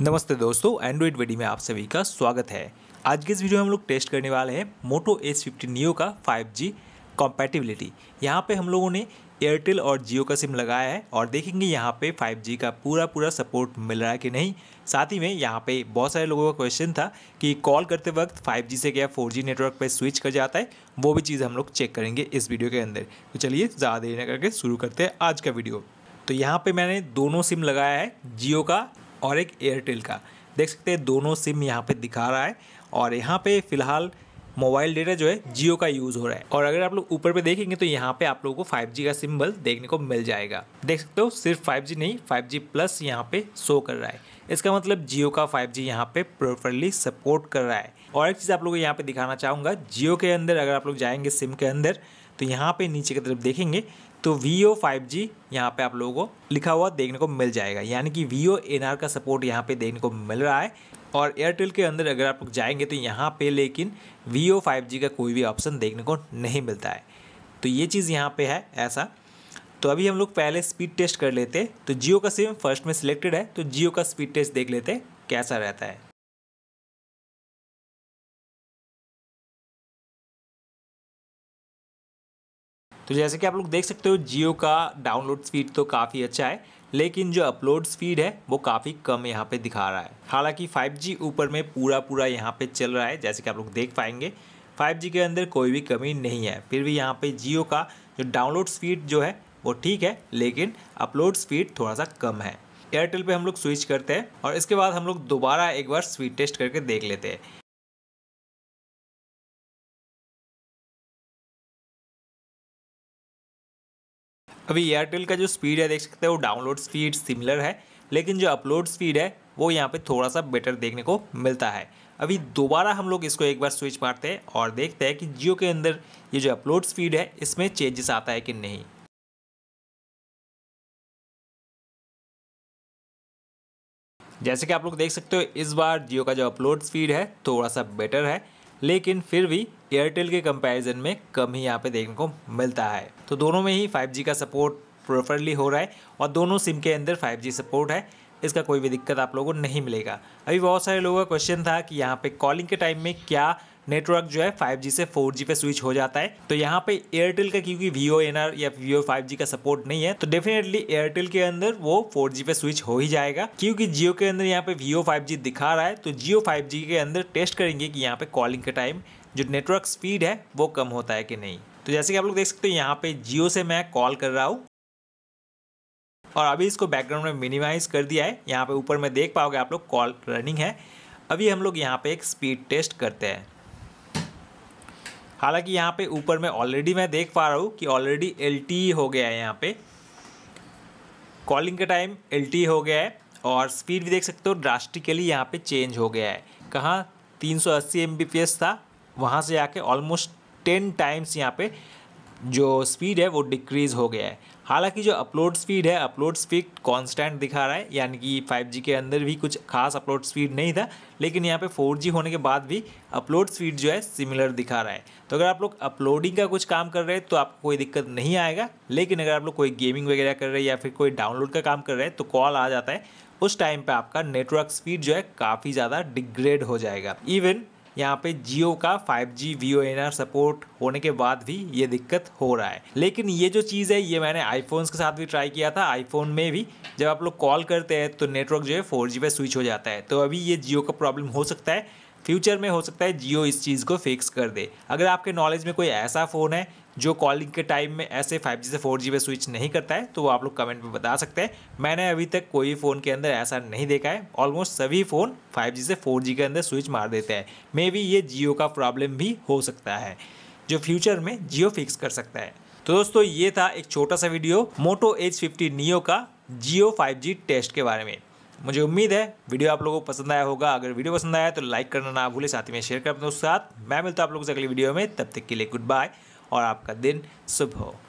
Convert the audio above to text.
नमस्ते दोस्तों एंड्रॉइड वेडी में आप सभी का स्वागत है आज के इस वीडियो में हम लोग टेस्ट करने वाले हैं मोटो एस फिफ्टी नियो का 5G जी कॉम्पैटिबिलिटी यहाँ पर हम लोगों ने एयरटेल और जियो का सिम लगाया है और देखेंगे यहाँ पे 5G का पूरा पूरा सपोर्ट मिल रहा है कि नहीं साथ ही में यहाँ पे बहुत सारे लोगों का क्वेश्चन था कि कॉल करते वक्त 5G से क्या 4G नेटवर्क पे स्विच कर जाता है वो भी चीज़ हम लोग चेक करेंगे इस वीडियो के अंदर तो चलिए ज़्यादा देर न करके शुरू करते हैं आज का वीडियो तो यहाँ पर मैंने दोनों सिम लगाया है जियो का और एक एयरटेल का देख सकते हैं दोनों सिम यहाँ पे दिखा रहा है और यहाँ पे फ़िलहाल मोबाइल डेटा जो है जियो का यूज़ हो रहा है और अगर आप लोग ऊपर पे देखेंगे तो यहाँ पे आप लोगों को 5G का सिंबल देखने को मिल जाएगा देख सकते हो सिर्फ 5G नहीं 5G प्लस यहाँ पे शो कर रहा है इसका मतलब जियो का 5G यहाँ पर प्रॉपरली सपोर्ट कर रहा है और एक चीज़ आप लोगों को यहाँ पे दिखाना चाहूँगा जियो के अंदर अगर आप लोग जाएंगे सिम के अंदर तो यहाँ पे नीचे की तरफ देखेंगे तो वी ओ फाइव जी यहाँ पर आप लोगों को लिखा हुआ देखने को मिल जाएगा यानी कि वी ओ एन आर का सपोर्ट यहाँ पे देखने को मिल रहा है और एयरटेल के अंदर अगर आप लोग जाएंगे तो यहाँ पे लेकिन वी ओ फाइव जी का कोई भी ऑप्शन देखने को नहीं मिलता है तो ये चीज़ यहाँ पे है ऐसा तो अभी हम लोग पहले स्पीड टेस्ट कर लेते तो जियो का सिम फर्स्ट में सिलेक्टेड है तो जियो का स्पीड टेस्ट देख लेते कैसा रहता है तो जैसे कि आप लोग देख सकते हो जियो का डाउनलोड स्पीड तो काफ़ी अच्छा है लेकिन जो अपलोड स्पीड है वो काफ़ी कम यहाँ पे दिखा रहा है हालांकि 5G ऊपर में पूरा पूरा यहाँ पे चल रहा है जैसे कि आप लोग देख पाएंगे 5G के अंदर कोई भी कमी नहीं है फिर भी यहाँ पे जियो का जो डाउनलोड स्पीड जो है वो ठीक है लेकिन अपलोड स्पीड थोड़ा सा कम है एयरटेल पर हम लोग स्विच करते हैं और इसके बाद हम लोग दोबारा एक बार स्पीड टेस्ट करके देख लेते हैं अभी एयरटेल का जो स्पीड है देख सकते हो डाउनलोड स्पीड सिमिलर है लेकिन जो अपलोड स्पीड है वो यहाँ पे थोड़ा सा बेटर देखने को मिलता है अभी दोबारा हम लोग इसको एक बार स्विच मारते हैं और देखते हैं कि जियो के अंदर ये जो अपलोड स्पीड है इसमें चेंजेस आता है कि नहीं जैसे कि आप लोग देख सकते हो इस बार जियो का जो अपलोड स्पीड है थोड़ा सा बेटर है लेकिन फिर भी एयरटेल के कंपैरिजन में कम ही यहाँ पे देखने को मिलता है तो दोनों में ही 5G का सपोर्ट प्रोफरली हो रहा है और दोनों सिम के अंदर 5G सपोर्ट है इसका कोई भी दिक्कत आप लोगों को नहीं मिलेगा अभी बहुत सारे लोगों का क्वेश्चन था कि यहाँ पे कॉलिंग के टाइम में क्या नेटवर्क जो है 5G से 4G पे स्विच हो जाता है तो यहाँ पे एयरटेल का क्योंकि वी ओ या वी ओ का सपोर्ट नहीं है तो डेफिनेटली एयरटेल के अंदर वो 4G पे स्विच हो ही जाएगा क्योंकि जियो के अंदर यहाँ पे वी ओ दिखा रहा है तो जियो 5G के अंदर टेस्ट करेंगे कि यहाँ पे कॉलिंग के टाइम जो नेटवर्क स्पीड है वो कम होता है कि नहीं तो जैसे कि आप लोग देख सकते हो यहाँ पे जियो से मैं कॉल कर रहा हूँ और अभी इसको बैकग्राउंड में मिनिमाइज कर दिया है यहाँ पे ऊपर में देख पाओगे आप लोग कॉल रनिंग है अभी हम लोग यहाँ पे एक स्पीड टेस्ट करते हैं हालांकि यहाँ पे ऊपर में ऑलरेडी मैं देख पा रहा हूँ कि ऑलरेडी एल e हो गया है यहाँ पे कॉलिंग का टाइम एल हो गया है और स्पीड भी देख सकते हो ड्रास्टिकली यहाँ पे चेंज हो गया है कहाँ 380 एम था वहाँ से आके ऑलमोस्ट टेन टाइम्स यहाँ पे जो स्पीड है वो डिक्रीज़ हो गया है हालांकि जो अपलोड स्पीड है अपलोड स्पीड कांस्टेंट दिखा रहा है यानी कि 5G के अंदर भी कुछ खास अपलोड स्पीड नहीं था लेकिन यहाँ पे 4G होने के बाद भी अपलोड स्पीड जो है सिमिलर दिखा रहा है तो अगर आप लोग अपलोडिंग का कुछ काम कर रहे हैं तो आपको कोई दिक्कत नहीं आएगा लेकिन अगर आप लोग कोई गेमिंग वगैरह कर रहे हैं या फिर कोई डाउनलोड का काम कर रहे हैं तो कॉल आ जाता है उस टाइम पर आपका नेटवर्क स्पीड जो है काफ़ी ज़्यादा डिग्रेड हो जाएगा इवन यहाँ पे जियो का 5G जी वी सपोर्ट होने के बाद भी ये दिक्कत हो रहा है लेकिन ये जो चीज़ है ये मैंने आईफोन्स के साथ भी ट्राई किया था आईफोन में भी जब आप लोग कॉल करते हैं तो नेटवर्क जो है फोर पे स्विच हो जाता है तो अभी ये जियो का प्रॉब्लम हो सकता है फ्यूचर में हो सकता है जियो इस चीज़ को फिक्स कर दे अगर आपके नॉलेज में कोई ऐसा फ़ोन है जो कॉलिंग के टाइम में ऐसे 5G से 4G पे स्विच नहीं करता है तो वो आप लोग कमेंट में बता सकते हैं मैंने अभी तक कोई फ़ोन के अंदर ऐसा नहीं देखा है ऑलमोस्ट सभी फ़ोन 5G से 4G के अंदर स्विच मार देते हैं मे बी ये जियो का प्रॉब्लम भी हो सकता है जो फ्यूचर में जियो फिक्स कर सकता है तो दोस्तों ये था एक छोटा सा video Moto H fifty neo का जियो 5G टेस्ट के बारे में मुझे उम्मीद है वीडियो आप लोगों को पसंद आया होगा अगर वीडियो पसंद आया तो लाइक करना ना भूले साथ ही में शेयर कर अपने दोस्तों साथ मैं मिलता हूँ आप लोगों से अगली वीडियो में तब तक के लिए गुड बाय और आपका दिन शुभ हो